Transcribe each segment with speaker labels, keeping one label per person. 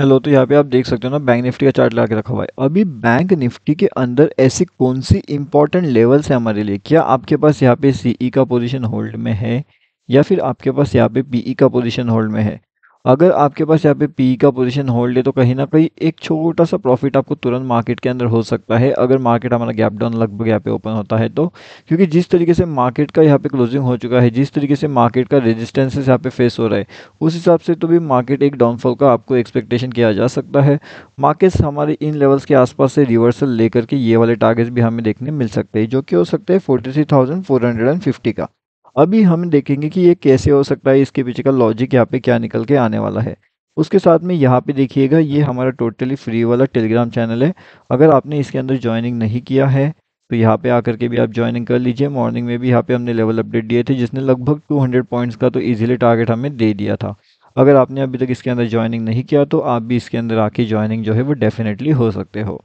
Speaker 1: hello तो यहाँ पे आप देख सकते हो ना बैंक निफ्टी का चार्ट लगा के रखा हुआ है अभी बैंक निफ्टी के अंदर ऐसी कौन सी इंपॉर्टेंट लेवल्स है हमारे लिए क्या आपके पास यहाँ पे सीई e का पोजीशन होल्ड में है या फिर आपके पास यहाँ पे पीई e का पोजीशन होल्ड में है अगर आपके पास यहाँ पे पी का पोजीशन होल्ड है तो कहीं ना कहीं एक छोटा सा प्रॉफिट आपको तुरंत मार्केट के अंदर हो सकता है अगर मार्केट हमारा गैप डाउन लगभग यहाँ पे ओपन होता है तो क्योंकि जिस तरीके से मार्केट का यहाँ पे क्लोजिंग हो चुका है जिस तरीके से मार्केट का रेजिस्टेंसेस यहाँ पे फेस हो रहा है उस हिसाब से तो भी मार्केट एक डाउनफॉल का आपको एक्सपेक्टेशन किया जा सकता है मार्केट्स हमारे इन लेवल्स के आसपास से रिवर्सल लेकर के ये वाले टारगेट्स भी हमें देखने मिल सकते हैं जो कि हो सकते हैं फोर्टी का अभी हम देखेंगे कि ये कैसे हो सकता है इसके पीछे का लॉजिक यहाँ पे क्या निकल के आने वाला है उसके साथ में यहाँ पे देखिएगा ये हमारा टोटली फ्री वाला टेलीग्राम चैनल है अगर आपने इसके अंदर ज्वाइनिंग नहीं किया है तो यहाँ पे आकर के भी आप ज्वाइनिंग कर लीजिए मॉर्निंग में भी यहाँ पे हमने लेवल अपडेट दिए थे जिसने लगभग 200 पॉइंट्स का तो इजीली टारगेट हमें दे दिया था अगर आपने अभी तक इसके अंदर ज्वाइनिंग नहीं किया तो आप भी इसके अंदर आके ज्वाइनिंग जो है वो डेफिनेटली हो सकते हो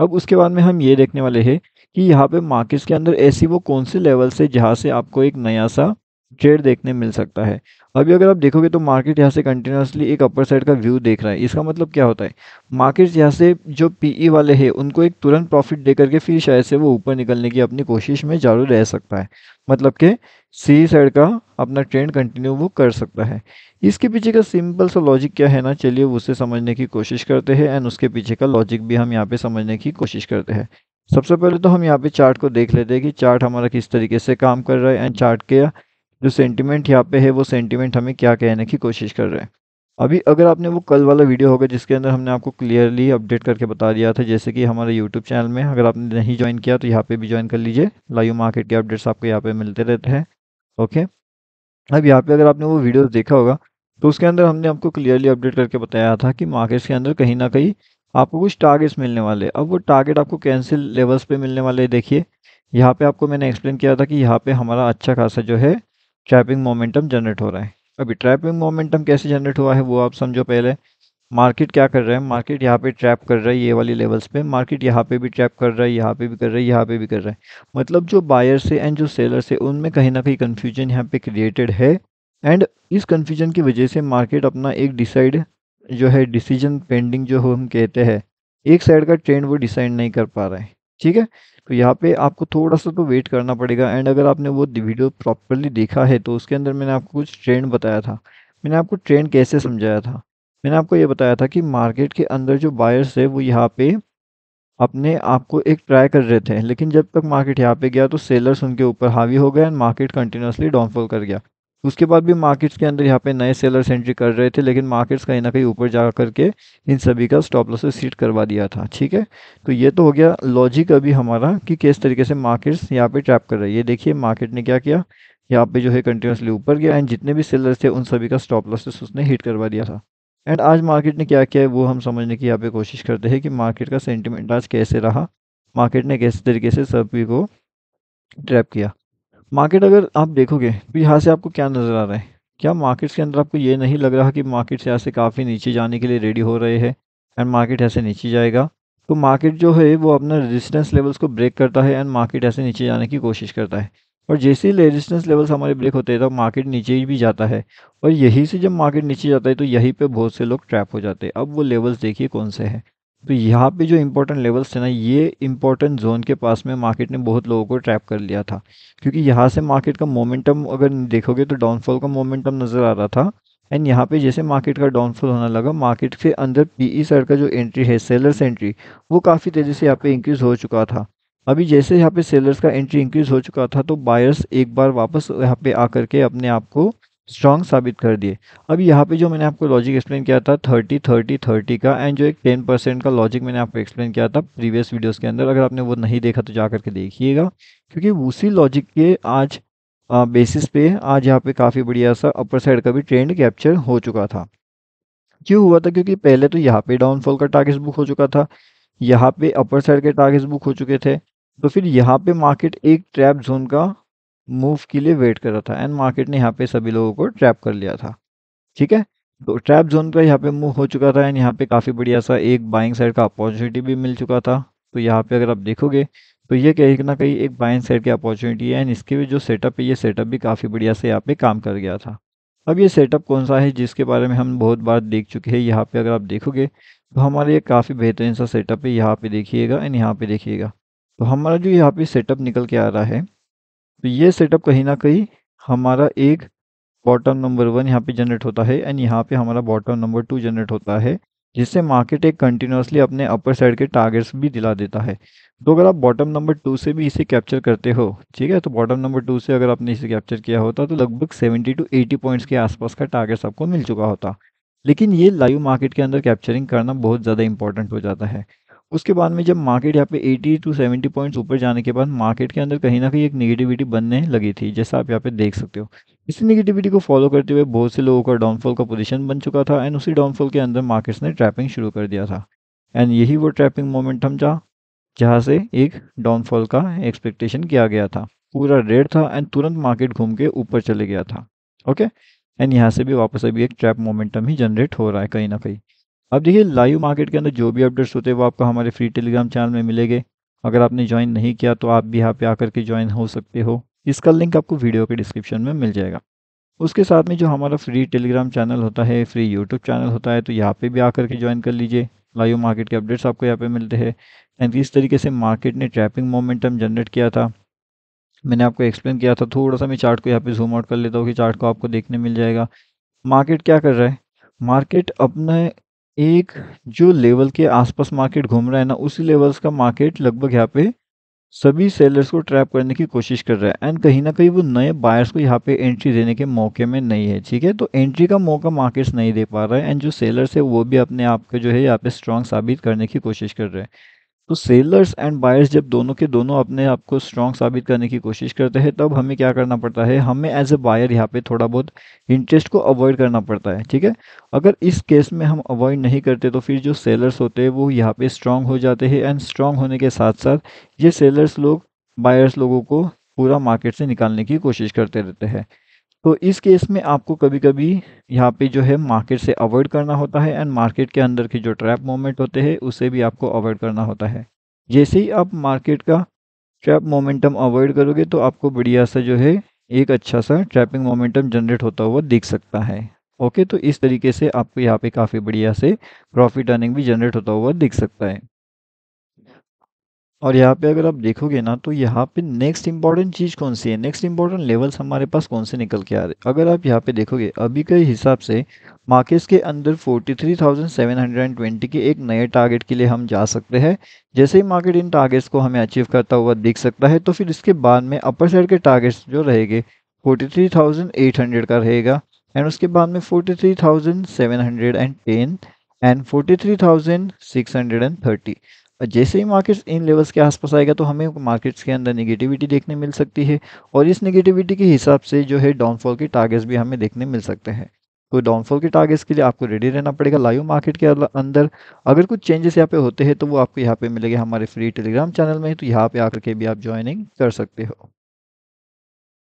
Speaker 1: अब उसके बाद में हम ये देखने वाले हैं कि यहाँ पे मार्केट्स के अंदर ऐसी वो कौन से लेवल से जहाँ से आपको एक नया सा ट्रेड देखने मिल सकता है अभी अगर आप देखोगे तो मार्केट यहाँ से कंटिन्यूसली एक अपर साइड का व्यू देख रहा है इसका मतलब क्या होता है मार्केट यहाँ से जो पीई e वाले हैं उनको एक तुरंत प्रॉफिट दे करके फिर शायद से वो ऊपर निकलने की अपनी कोशिश में जारी रह सकता है मतलब कि सी साइड का अपना ट्रेंड कंटिन्यू वो कर सकता है इसके पीछे का सिंपल सा लॉजिक क्या है ना चलिए उसे समझने की कोशिश करते हैं एंड उसके पीछे का लॉजिक भी हम यहाँ पे समझने की कोशिश करते हैं सबसे पहले तो हम यहाँ पे चार्ट को देख लेते हैं कि चार्ट हमारा किस तरीके से काम कर रहा है एंड चार्ट के जो सेंटिमेंट यहाँ पे है वो सेंटिमेंट हमें क्या कहने की कोशिश कर रहे हैं अभी अगर आपने वो कल वाला वीडियो होगा जिसके अंदर हमने आपको क्लियरली अपडेट करके बता दिया था जैसे कि हमारे यूट्यूब चैनल में अगर आपने नहीं ज्वाइन किया तो यहाँ पे भी ज्वाइन कर लीजिए लाइव मार्केट के अपडेट्स आपको यहाँ पे मिलते रहते हैं ओके अब यहाँ पे अगर आपने वो वीडियो देखा होगा तो उसके अंदर हमने आपको क्लियरली अपडेट करके बताया था कि मार्केट्स के अंदर कहीं ना कहीं आपको कुछ टारगेट्स मिलने वाले अब वो टारगेट आपको कैंसिल लेवल्स पे मिलने वाले देखिए यहाँ पे आपको मैंने एक्सप्लेन किया था कि यहाँ पे हमारा अच्छा खासा जो है ट्रैपिंग मोमेंटम जनरेट हो रहा है अभी ट्रैपिंग मोमेंटम कैसे जनरेट हुआ है वो आप समझो पहले मार्केट क्या कर रहा है मार्केट यहाँ पे ट्रैप कर रहा है ये वाली लेवल्स पे मार्केट यहाँ पे भी ट्रैप कर रहा है यहाँ पे भी कर रहा है यहाँ पे भी कर रहा है मतलब जो बायर से एंड जो सेलर से उनमें कहीं ना कहीं कन्फ्यूजन यहाँ पे क्रिएटेड है एंड इस कन्फ्यूजन की वजह से मार्केट अपना एक डिसाइड जो है डिसीजन पेंडिंग जो हम कहते हैं एक साइड का ट्रेंड वो डिसाइड नहीं कर पा रहा है ठीक है तो यहाँ पे आपको थोड़ा सा तो वेट करना पड़ेगा एंड अगर आपने वो वीडियो प्रॉपरली देखा है तो उसके अंदर मैंने आपको कुछ ट्रेंड बताया था मैंने आपको ट्रेंड कैसे समझाया था मैंने आपको ये बताया था कि मार्केट के अंदर जो बायर्स है वो यहाँ पे अपने आप को एक ट्राई कर रहे थे लेकिन जब तक मार्केट यहाँ पे गया तो सेलर्स उनके ऊपर हावी हो गए एंड मार्केट कंटिन्यूसली डाउनफॉल कर गया उसके बाद भी मार्केट्स के अंदर यहाँ पे नए सेलर्स एंट्री कर रहे थे लेकिन मार्केट्स कहीं ना कहीं ऊपर जा करके इन सभी का स्टॉप लॉस सीट करवा दिया था ठीक है तो ये तो हो गया लॉजिक अभी हमारा कि किस तरीके से मार्केट्स यहाँ पे ट्रैप कर रही है ये देखिए मार्केट ने क्या किया यहाँ पे जो है कंटिन्यूसली ऊपर गया एंड जितने भी सेलर्स थे उन सभी का स्टॉप लॉसेस उसने हिट करवा दिया था एंड आज मार्केट ने क्या किया है वो हम समझने की यहाँ पे कोशिश करते हैं कि मार्केट का सेंटिमेंट आज कैसे रहा मार्केट ने कैसे तरीके से सभी को ट्रैप किया मार्केट अगर आप देखोगे तो यहाँ से आपको क्या नज़र आ रहा है क्या मार्केट्स के अंदर आपको ये नहीं लग रहा कि मार्केट्स यहाँ से काफ़ी नीचे जाने के लिए रेडी हो रहे हैं एंड मार्केट ऐसे नीचे जाएगा तो मार्केट जो है वो अपना रेजिस्टेंस लेवल्स को ब्रेक करता है एंड मार्केट ऐसे नीचे जाने की कोशिश करता है और जैसे ही रेजिस्टेंस लेवल्स हमारे ब्रेक होते हैं तो मार्केट नीचे भी जाता है और यहीं से जब मार्केट नीचे जाता है तो यहीं पे बहुत से लोग ट्रैप हो जाते हैं अब वो लेवल्स देखिए कौन से हैं तो यहाँ पे जो इम्पोर्टेंट लेवल्स थे ना ये इम्पोर्टेंट जोन के पास में मार्केट ने बहुत लोगों को ट्रैप कर लिया था क्योंकि यहाँ से मार्केट का मोमेंटम अगर देखोगे तो डाउनफॉल का मोमेंटम नज़र आ रहा था एंड यहाँ पे जैसे मार्केट का डाउनफॉल होने लगा मार्केट के अंदर पीई सर e का जो एंट्री है सेलर्स एंट्री वो काफ़ी तेज़ी से यहाँ पे इंक्रीज़ हो चुका था अभी जैसे यहाँ पे सेलर्स का एंट्री इंक्रीज़ हो चुका था तो बायर्स एक बार वापस यहाँ पे आकर के अपने आप को स्ट्रॉन्ग साबित कर दिए अब यहाँ पे जो मैंने आपको लॉजिक एक्सप्लेन किया था थर्टी थर्टी थर्टी का एंड जो एक टेन परसेंट का लॉजिक मैंने आपको एक्सप्लेन किया था प्रीवियस वीडियोस के अंदर अगर आपने वो नहीं देखा तो जा करके देखिएगा क्योंकि उसी लॉजिक के आज आ, बेसिस पे आज यहाँ पे काफ़ी बढ़िया सा अपर साइड का भी ट्रेंड कैप्चर हो चुका था क्यों हुआ था क्योंकि पहले तो यहाँ पे डाउनफॉल का टारगेट बुक हो चुका था यहाँ पर अपर साइड के टारगेट्स बुक हो चुके थे तो फिर यहाँ पर मार्केट एक ट्रैप जोन का मूव के लिए वेट कर रहा था एंड मार्केट ने यहाँ पे सभी लोगों को ट्रैप कर लिया था ठीक है तो ट्रैप जोन का यहाँ पे मूव हो चुका था एंड यहाँ पे काफ़ी बढ़िया सा एक बाइंग साइड का अपॉर्चुनिटी भी मिल चुका था तो यहाँ पे अगर आप देखोगे तो ये कहीं ना कहीं एक बाइंग साइड की अपॉर्चुनिटी है एंड इसके भी जो सेटअप है ये सेटअप भी काफ़ी बढ़िया से यहाँ पे काम कर गया था अब ये सेटअप कौन सा है जिसके बारे में हम बहुत बार देख चुके हैं यहाँ पे अगर आप देखोगे तो हमारे ये काफ़ी बेहतरीन सा सेटअप है यहाँ पे देखिएगा एंड यहाँ पे देखिएगा तो हमारा जो यहाँ पे सेटअप निकल के आ रहा है तो ये सेटअप कहीं ना कहीं हमारा एक बॉटम नंबर वन यहाँ पे जनरेट होता है एंड यहाँ पे हमारा बॉटम नंबर टू जनरेट होता है जिससे मार्केट एक कंटिन्यूसली अपने अपर साइड के टारगेट्स भी दिला देता है तो अगर आप बॉटम नंबर टू से भी इसे कैप्चर करते हो ठीक है तो बॉटम नंबर टू से अगर आपने इसे कैप्चर किया होता तो लगभग सेवेंटी टू एटी पॉइंट्स के आसपास का टारगेट्स आपको मिल चुका होता लेकिन ये लाइव मार्केट के अंदर कैप्चरिंग करना बहुत ज़्यादा इंपॉर्टेंट हो जाता है उसके बाद में जब मार्केट यहाँ पे 80 टू 70 पॉइंट्स ऊपर जाने के बाद मार्केट के अंदर कहीं ना कहीं एक नेगेटिविटी बनने लगी थी जैसा आप यहाँ पे देख सकते हो इसी नेगेटिविटी को फॉलो करते हुए बहुत से लोगों का डाउनफॉल का पोजीशन बन चुका था एंड उसी डाउनफॉल के अंदर मार्केट्स ने ट्रैपिंग शुरू कर दिया था एंड यही वो ट्रैपिंग मोमेंटम था जहाँ से एक डाउनफॉल का एक्सपेक्टेशन किया गया था पूरा रेड था एंड तुरंत मार्केट घूम के ऊपर चले गया था ओके एंड यहाँ से भी वापस अभी एक ट्रैप मोमेंटम ही जनरेट हो रहा है कहीं ना कहीं अब देखिए लाइव मार्केट के अंदर जो भी अपडेट्स होते हैं वो आपको हमारे फ्री टेलीग्राम चैनल में मिलेंगे अगर आपने ज्वाइन नहीं किया तो आप भी यहाँ पे आकर के ज्वाइन हो सकते हो इसका लिंक आपको वीडियो के डिस्क्रिप्शन में मिल जाएगा उसके साथ में जो हमारा फ्री टेलीग्राम चैनल होता है फ्री यूट्यूब चैनल होता है तो यहाँ पर भी आकर के ज्वाइन कर लीजिए लाइव मार्केट के अपडेट्स आपको यहाँ पर मिलते हैं एंड किस तरीके से मार्केट ने ट्रैपिंग मोमेंटम जनरेट किया था मैंने आपको एक्सप्लेन किया था थोड़ा सा मैं चार्ट को यहाँ पर जूम आउट कर लेता हूँ कि चार्ट को आपको देखने मिल जाएगा मार्केट क्या कर रहा है मार्केट अपने एक जो लेवल के आसपास मार्केट घूम रहा है ना उसी लेवल्स का मार्केट लगभग यहाँ पे सभी सेलर्स को ट्रैप करने की कोशिश कर रहा है एंड कहीं ना कहीं वो नए बायर्स को यहाँ पे एंट्री देने के मौके में नहीं है ठीक है तो एंट्री का मौका मार्केट्स नहीं दे पा रहा है एंड जो सेलर्स है वो भी अपने आप को जो है यहाँ पे स्ट्रांग साबित करने की कोशिश कर रहे हैं तो सेलर्स एंड बायर्स जब दोनों के दोनों अपने आप को स्ट्रॉन्ग साबित करने की कोशिश करते हैं तब हमें क्या करना पड़ता है हमें एज ए बायर यहाँ पे थोड़ा बहुत इंटरेस्ट को अवॉइड करना पड़ता है ठीक है अगर इस केस में हम अवॉइड नहीं करते तो फिर जो सेलर्स होते हैं वो यहाँ पे स्ट्रांग हो जाते हैं एंड स्ट्रांग होने के साथ साथ ये सेलर्स लोग बायर्स लोगों को पूरा मार्केट से निकालने की कोशिश करते रहते हैं तो इस केस में आपको कभी कभी यहाँ पे जो है मार्केट से अवॉइड करना होता है एंड मार्केट के अंदर के जो ट्रैप मोमेंट होते हैं उसे भी आपको अवॉइड करना होता है जैसे ही आप मार्केट का ट्रैप मोमेंटम अवॉइड करोगे तो आपको बढ़िया सा जो है एक अच्छा सा ट्रैपिंग मोमेंटम जनरेट होता हुआ दिख सकता है ओके तो इस तरीके से आपको यहाँ पे काफ़ी बढ़िया से प्रॉफिट अर्निंग भी जनरेट होता हुआ दिख सकता है और यहाँ पे अगर आप देखोगे ना तो यहाँ पे नेक्स्ट इंपॉर्टेंट चीज़ कौन सी है नेक्स्ट इंपॉर्टेंट लेवल्स हमारे पास कौन से निकल के आ रहे अगर आप यहाँ पे देखोगे अभी के हिसाब से मार्केट्स के अंदर 43,720 के एक नए टारगेट के लिए हम जा सकते हैं जैसे ही मार्केट इन टारगेट्स को हमें अचीव करता हुआ दिख सकता है तो फिर इसके बाद में अपर साइड के टारगेट्स जो रहेंगे फोर्टी का रहेगा एंड उसके बाद में फोर्टी एंड फोर्टी जैसे ही मार्केट्स इन लेवल्स के आसपास आएगा तो हमें मार्केट्स के अंदर नेगेटिविटी देखने मिल सकती है और इस नेगेटिविटी के हिसाब से जो है डाउनफॉल के टारगेट्स भी हमें देखने मिल सकते हैं तो डाउनफॉल के टारगेट्स के लिए आपको रेडी रहना पड़ेगा लाइव मार्केट के अंदर अगर कुछ चेंजेस यहाँ पे होते हैं तो वो आपको यहाँ पे मिलेगा हमारे फ्री टेलीग्राम चैनल में तो यहाँ पे आकर के भी आप ज्वाइनिंग कर सकते हो